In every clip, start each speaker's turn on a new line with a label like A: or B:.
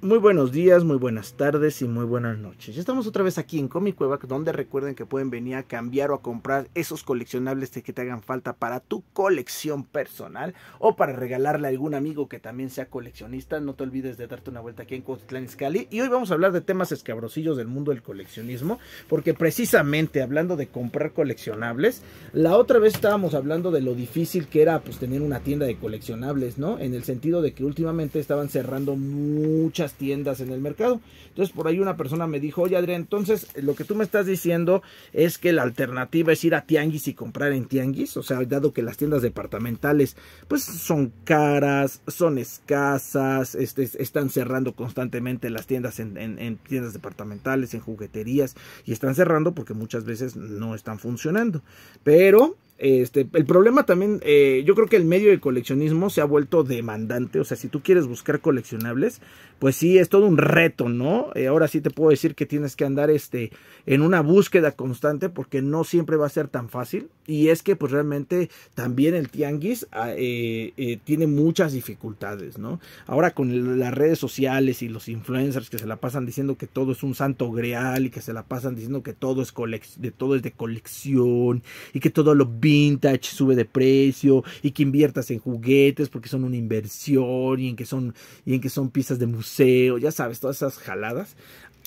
A: Muy buenos días, muy buenas tardes y muy buenas noches. Ya estamos otra vez aquí en Comic Cueva, donde recuerden que pueden venir a cambiar o a comprar esos coleccionables que te hagan falta para tu colección personal o para regalarle a algún amigo que también sea coleccionista. No te olvides de darte una vuelta aquí en Cuautitlán Iscali. Y hoy vamos a hablar de temas escabrosillos del mundo del coleccionismo, porque precisamente hablando de comprar coleccionables, la otra vez estábamos hablando de lo difícil que era pues tener una tienda de coleccionables, ¿no? En el sentido de que últimamente estaban cerrando muchas tiendas en el mercado. Entonces por ahí una persona me dijo, oye Adrián, entonces lo que tú me estás diciendo es que la alternativa es ir a tianguis y comprar en tianguis. O sea, dado que las tiendas departamentales pues son caras, son escasas, este, están cerrando constantemente las tiendas en tiendas departamentales, en jugueterías y están cerrando porque muchas veces no están funcionando. Pero este, el problema también, eh, yo creo que el medio de coleccionismo se ha vuelto demandante. O sea, si tú quieres buscar coleccionables, pues sí, es todo un reto, ¿no? Eh, ahora sí te puedo decir que tienes que andar este, en una búsqueda constante porque no siempre va a ser tan fácil. Y es que pues realmente también el tianguis ah, eh, tiene muchas dificultades, ¿no? Ahora con las redes sociales y los influencers que se la pasan diciendo que todo es un santo greal y que se la pasan diciendo que todo es, de, todo es de colección y que todo lo vintage sube de precio y que inviertas en juguetes porque son una inversión y en que son, y en que son piezas de museo, ya sabes, todas esas jaladas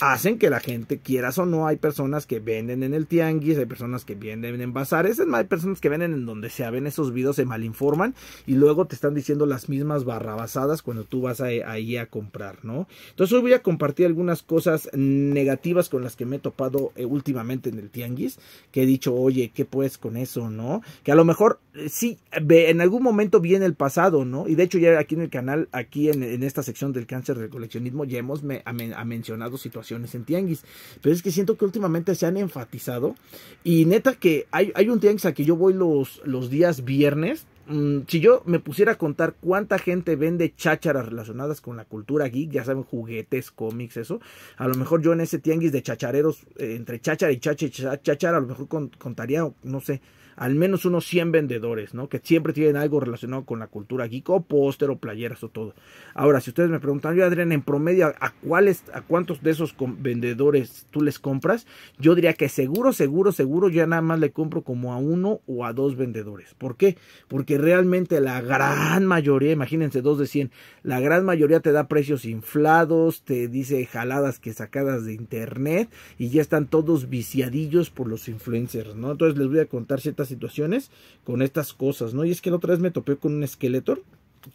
A: hacen que la gente, quieras o no, hay personas que venden en el tianguis, hay personas que venden en bazares, hay personas que venden en donde se ven esos videos, se malinforman y luego te están diciendo las mismas barrabasadas cuando tú vas ahí a comprar, ¿no? Entonces hoy voy a compartir algunas cosas negativas con las que me he topado eh, últimamente en el tianguis, que he dicho, oye, ¿qué puedes con eso, no? Que a lo mejor eh, sí, en algún momento viene el pasado, ¿no? Y de hecho ya aquí en el canal, aquí en, esta sección del cáncer del coleccionismo, ya hemos me, ha mencionado situaciones en tianguis. Pero es que siento que últimamente se han enfatizado. Y neta que hay, hay un tianguis a que yo voy los, los días viernes. Mm, si yo me pusiera a contar cuánta gente vende chácharas relacionadas con la cultura geek, ya saben, juguetes, cómics, eso, a lo mejor yo en ese tianguis de chachareros, eh, entre chachara y cháchara, chachara a lo mejor contaría, no sé, al menos unos 100 vendedores, ¿no? Que siempre tienen algo relacionado con la cultura geek o póster o playeras o todo. Ahora, si ustedes me preguntan, yo Adrián, en promedio, ¿a, cuáles, a cuántos de esos vendedores tú les compras? Yo diría que seguro, seguro, seguro, ya nada más le compro como a uno o a dos vendedores. ¿Por qué? Porque realmente la gran mayoría, imagínense, dos de 100, la gran mayoría te da precios inflados, te dice jaladas que sacadas de internet y ya están todos viciadillos por los influencers, ¿no? Entonces les voy a contar ciertas situaciones, con estas cosas, ¿no? Y es que la otra vez me topé con un Skeletor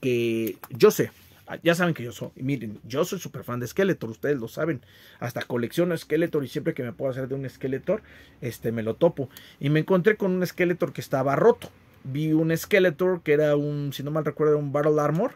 A: que yo sé, ah, ya saben que yo soy, miren, yo soy súper fan de Skeletor, ustedes lo saben, hasta colecciono Skeletor y siempre que me puedo hacer de un Skeletor, este, me lo topo. Y me encontré con un Skeletor que estaba roto, vi un Skeletor que era un, si no mal recuerdo, un Battle Armor.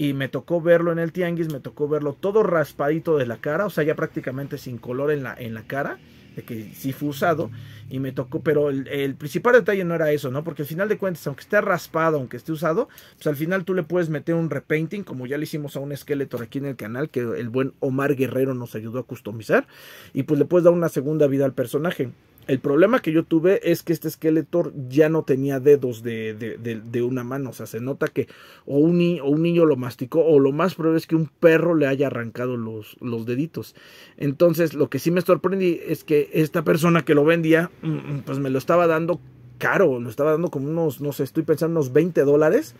A: Y me tocó verlo en el tianguis, me tocó verlo todo raspadito de la cara, o sea, ya prácticamente sin color en la, en la cara que si fue usado y me tocó, pero el, principal detalle no era eso, ¿no? Porque al final de cuentas, aunque esté raspado, aunque esté usado, pues al final tú le puedes meter un repainting, como ya le hicimos a un esqueleto aquí en el canal, que el buen Omar Guerrero nos ayudó a customizar, y pues le puedes dar una segunda vida al personaje. El problema que yo tuve es que este esqueleto ya no tenía dedos de, de, de, una mano. O sea, se nota que o un, o un, niño lo masticó o lo más probable es que un perro le haya arrancado los, los deditos. Entonces, lo que sí me sorprendí es que esta persona que lo vendía, mm, mm, pues me lo estaba dando caro. Lo estaba dando como unos, no sé, estoy pensando unos 20 dólares.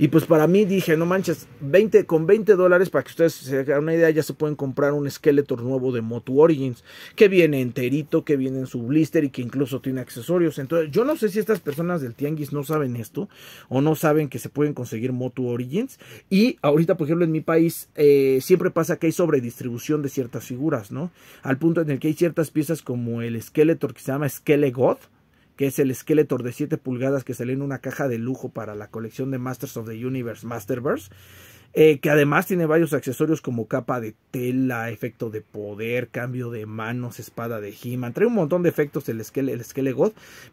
A: Y pues para mí dije, no manches, con 20 dólares, para que ustedes se hagan una idea, ya se pueden comprar un esqueleto nuevo de Motu Origins, que viene enterito, que viene en su blister y que incluso tiene accesorios. Entonces, yo no sé si estas personas del Tianguis no saben esto o no saben que se pueden conseguir Motu Origins. Y ahorita, por ejemplo, en mi país eh, siempre pasa que hay sobredistribución de ciertas figuras, ¿no? Al punto en el que hay ciertas piezas como el esqueleto que se llama Skele-God, que es el esqueleto de 7 pulgadas que sale en una caja de lujo para la colección de Masters of the Universe Masterverse. Eh, que además tiene varios accesorios como capa de tela, efecto de poder, cambio de manos, espada de He-Man, trae un montón de efectos del Skele, el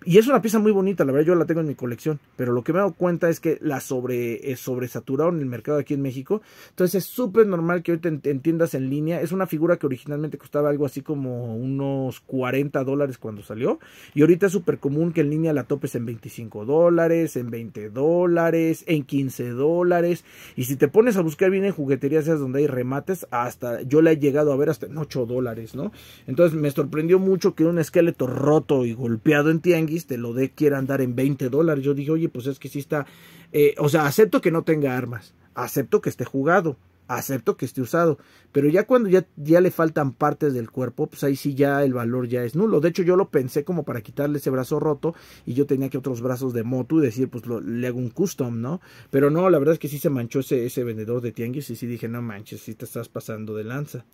A: y es una pieza muy bonita, la verdad yo la tengo en mi colección, pero lo que me he cuenta es que la sobre, eh, sobresaturado en el mercado aquí en México, entonces es súper normal que hoy te entiendas en línea, es una figura que originalmente costaba algo así como unos 40 dólares cuando salió y ahorita es súper común que en línea la topes en 25 dólares, en 20 dólares, en 15 dólares y si te pones a buscar bien en jugueterías donde hay remates, hasta yo le he llegado a ver hasta en 8 dólares, ¿no? Entonces me sorprendió mucho que un esqueleto roto y golpeado en tianguis te lo dé, quiera andar en 20 dólares. Yo dije, oye, pues es que si está, eh, o sea, acepto que no tenga armas, acepto que esté jugado, acepto que esté usado, pero ya cuando ya, ya, le faltan partes del cuerpo, pues ahí sí ya el valor ya es nulo. De hecho, yo lo pensé como para quitarle ese brazo roto y yo tenía que otros brazos de moto y decir, pues lo, le hago un custom, ¿no? Pero no, la verdad es que sí se manchó ese, vendedor de tianguis y sí dije, no manches, si te estás pasando de lanza.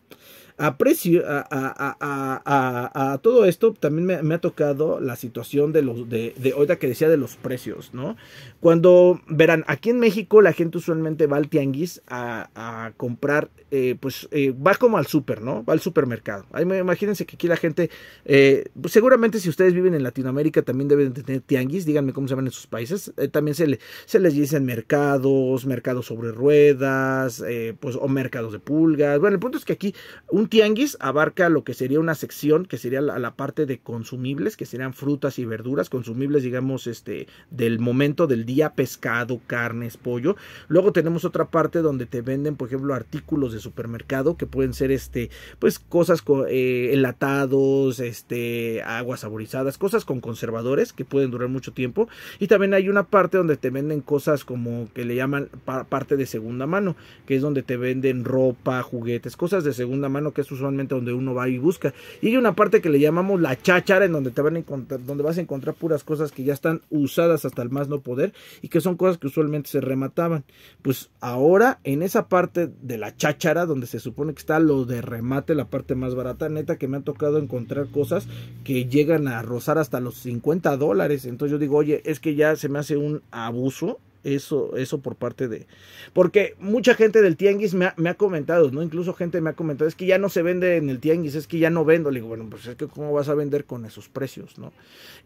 A: A precio, a, todo esto también me, ha tocado la situación de los, de, de ahorita que decía de los precios, ¿no? Cuando, verán, aquí en México la gente usualmente va al tianguis a comprar, eh, pues eh, va como al súper, ¿no? Va al supermercado. Ahí, imagínense que aquí la gente, eh, pues, seguramente si ustedes viven en Latinoamérica también deben tener tianguis, díganme cómo se llaman en sus países. también se, le, se les dicen mercados, mercados sobre ruedas, pues o mercados de pulgas. Bueno, el punto es que aquí un tianguis abarca lo que sería una sección, que sería la, parte de consumibles, que serían frutas y verduras, consumibles, digamos, este, del momento del día, pescado, carnes, pollo. Luego tenemos otra parte donde te venden, pues ejemplo, artículos de supermercado que pueden ser, este, pues cosas con, eh, enlatados, este, aguas saborizadas, cosas con conservadores que pueden durar mucho tiempo. Y también hay una parte donde te venden cosas como que le llaman parte de segunda mano, que es donde te venden ropa, juguetes, cosas de segunda mano que es usualmente donde uno va y busca. Y hay una parte que le llamamos la cháchara en donde te van a encontrar, donde vas a encontrar puras cosas que ya están usadas hasta el más no poder y que son cosas que usualmente se remataban. Pues ahora en esa parte de la cháchara, donde se supone que está lo de remate, la parte más barata. Neta que me ha tocado encontrar cosas que llegan a rozar hasta los 50 dólares. Entonces yo digo, oye, es que ya se me hace un abuso eso, eso por parte de... Porque mucha gente del tianguis me ha, comentado, ¿no? Incluso gente me ha comentado, es que ya no se vende en el tianguis, es que ya no vendo. Le digo, bueno, pues es que cómo vas a vender con esos precios, ¿no?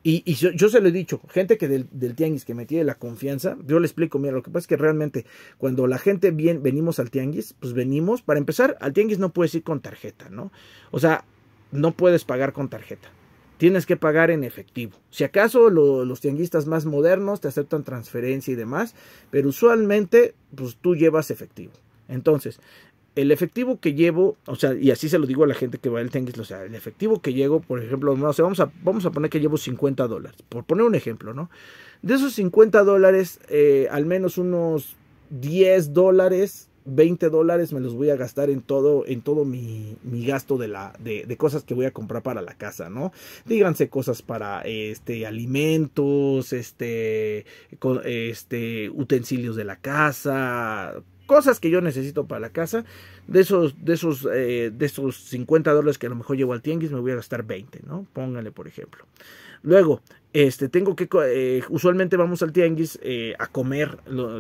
A: Y, yo, se lo he dicho, gente que del, tianguis que me tiene la confianza, yo le explico, mira, lo que pasa es que realmente cuando la gente bien, venimos al tianguis, pues venimos, para empezar, al tianguis no puedes ir con tarjeta, ¿no? O sea, no puedes pagar con tarjeta tienes que pagar en efectivo. Si acaso los tianguistas más modernos te aceptan transferencia y demás, pero usualmente pues tú llevas efectivo. Entonces, el efectivo que llevo, o sea, y así se lo digo a la gente que va al tianguis, o sea, el efectivo que llevo, por ejemplo, no vamos a, vamos a poner que llevo 50 dólares, por poner un ejemplo, ¿no? De esos 50 dólares, eh, al menos unos 10 dólares 20 dólares me los voy a gastar en todo, en todo mi, gasto de, la, de, cosas que voy a comprar para la casa, ¿no? Díganse cosas para este, alimentos, este, este, utensilios de la casa, cosas que yo necesito para la casa. De esos, de esos, eh, de esos 50 dólares que a lo mejor llevo al tianguis, me voy a gastar 20, ¿no? Póngale, por ejemplo. Luego, este, tengo que, eh, usualmente vamos al tianguis eh, a comer,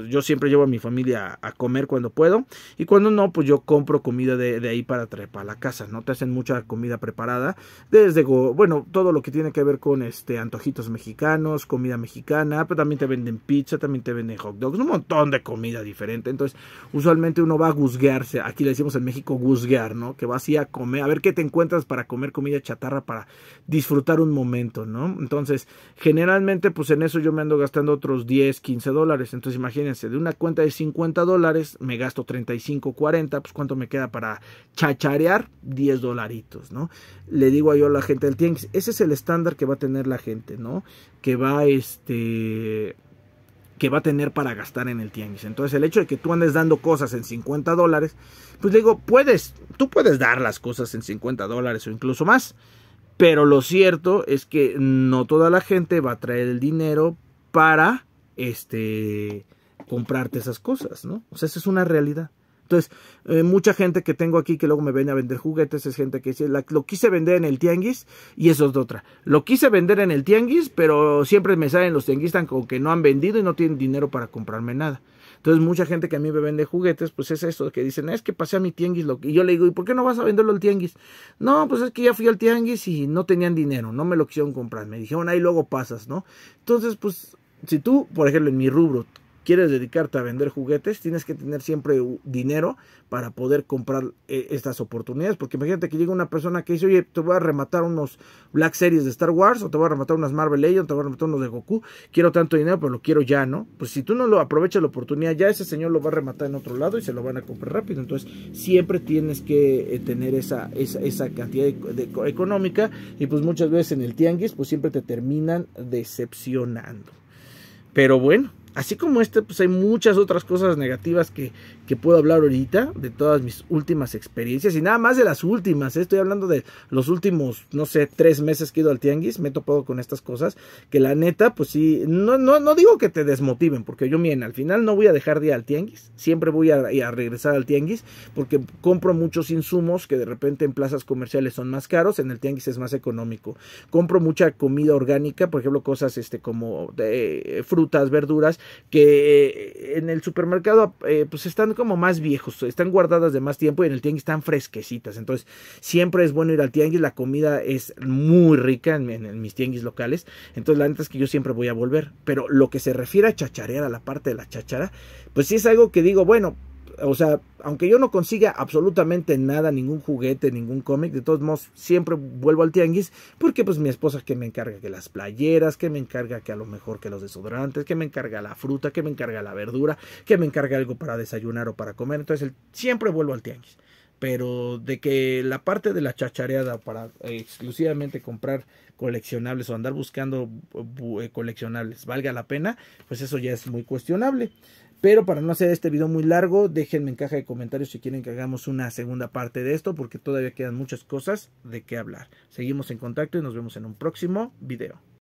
A: yo siempre llevo a mi familia a, comer cuando puedo y cuando no, pues yo compro comida de, ahí para traer para la casa, ¿no? Te hacen mucha comida preparada, desde, bueno, todo lo que tiene que ver con este, antojitos mexicanos, comida mexicana, pero también te venden pizza, también te venden hot dogs, un montón de comida diferente, entonces usualmente uno va a juzgarse... aquí le decimos en México guzguear, ¿no? Que vas así a comer, a ver qué te encuentras para comer comida chatarra, para disfrutar un momento, ¿no? Entonces, Generalmente, pues en eso yo me ando gastando otros 10, 15 dólares. Entonces, imagínense, de una cuenta de 50 dólares me gasto 35, 40. Pues cuánto me queda para chacharear 10 dolaritos, ¿no? Le digo a yo a la gente del tianguis, ese es el estándar que va a tener la gente, ¿no? Que va, este que va a tener para gastar en el tianguis. Entonces, el hecho de que tú andes dando cosas en 50 dólares, pues digo, puedes, tú puedes dar las cosas en 50 dólares o incluso más. Pero lo cierto es que no toda la gente va a traer el dinero para este comprarte esas cosas, ¿no? O sea, esa es una realidad. Entonces, eh, mucha gente que tengo aquí que luego me viene a vender juguetes es gente que dice, lo quise vender en el tianguis y eso es de otra. Lo quise vender en el tianguis, pero siempre me salen los tianguistas con que no han vendido y no tienen dinero para comprarme nada. Entonces, mucha gente que a mí me vende juguetes, pues es eso, que dicen, es que pasé a mi tianguis. Lo Y yo le digo, ¿y por qué no vas a venderlo al tianguis? No, pues es que ya fui al tianguis y no tenían dinero, no me lo quisieron comprar. Me dijeron, ahí luego pasas, ¿no? Entonces, pues, si tú, por ejemplo, en mi rubro, quieres dedicarte a vender juguetes, tienes que tener siempre dinero para poder comprar eh, estas oportunidades. Porque imagínate que llega una persona que dice, oye, te voy a rematar unos Black Series de Star Wars, o te voy a rematar unas Marvel Legends, te voy a rematar unos de Goku, quiero tanto dinero, pero lo quiero ya, ¿no? Pues si tú no lo aprovechas la oportunidad, ya ese señor lo va a rematar en otro lado y se lo van a comprar rápido. Entonces, siempre tienes que eh, tener esa, esa, cantidad económica y pues muchas veces en el tianguis, pues siempre te terminan decepcionando. Pero bueno, Así como este, pues hay muchas otras cosas negativas que, puedo hablar ahorita, de todas mis últimas experiencias y nada más de las últimas. ¿eh? Estoy hablando de los últimos, no sé, tres meses que he ido al tianguis, me he topado con estas cosas, que la neta, pues sí, no, no, no digo que te desmotiven, porque yo miren, al final no voy a dejar de ir al tianguis, siempre voy a, regresar al tianguis, porque compro muchos insumos que de repente en plazas comerciales son más caros, en el tianguis es más económico. Compro mucha comida orgánica, por ejemplo, cosas este, como de, eh, frutas, verduras, que eh, en el supermercado eh, pues están como más viejos, están guardadas de más tiempo y en el tianguis están fresquecitas. Entonces siempre es bueno ir al tianguis, la comida es muy rica en, mis tianguis locales. Entonces la neta es que yo siempre voy a volver. Pero lo que se refiere a chacharear, a la parte de la chachara, pues sí es algo que digo, bueno, o sea, aunque yo no consiga absolutamente nada, ningún juguete, ningún cómic, de todos modos siempre vuelvo al tianguis, porque pues mi esposa que me encarga que las playeras, que me encarga que a lo mejor que los desodorantes, que me encarga la fruta, que me encarga la verdura, que me encarga algo para desayunar o para comer, entonces siempre vuelvo al tianguis. Pero de que la parte de la chachareada para eh, exclusivamente comprar coleccionables o andar buscando eh, coleccionables valga la pena, pues eso ya es muy cuestionable. Pero para no hacer este video muy largo, déjenme en caja de comentarios si quieren que hagamos una segunda parte de esto, porque todavía quedan muchas cosas de qué hablar. Seguimos en contacto y nos vemos en un próximo video.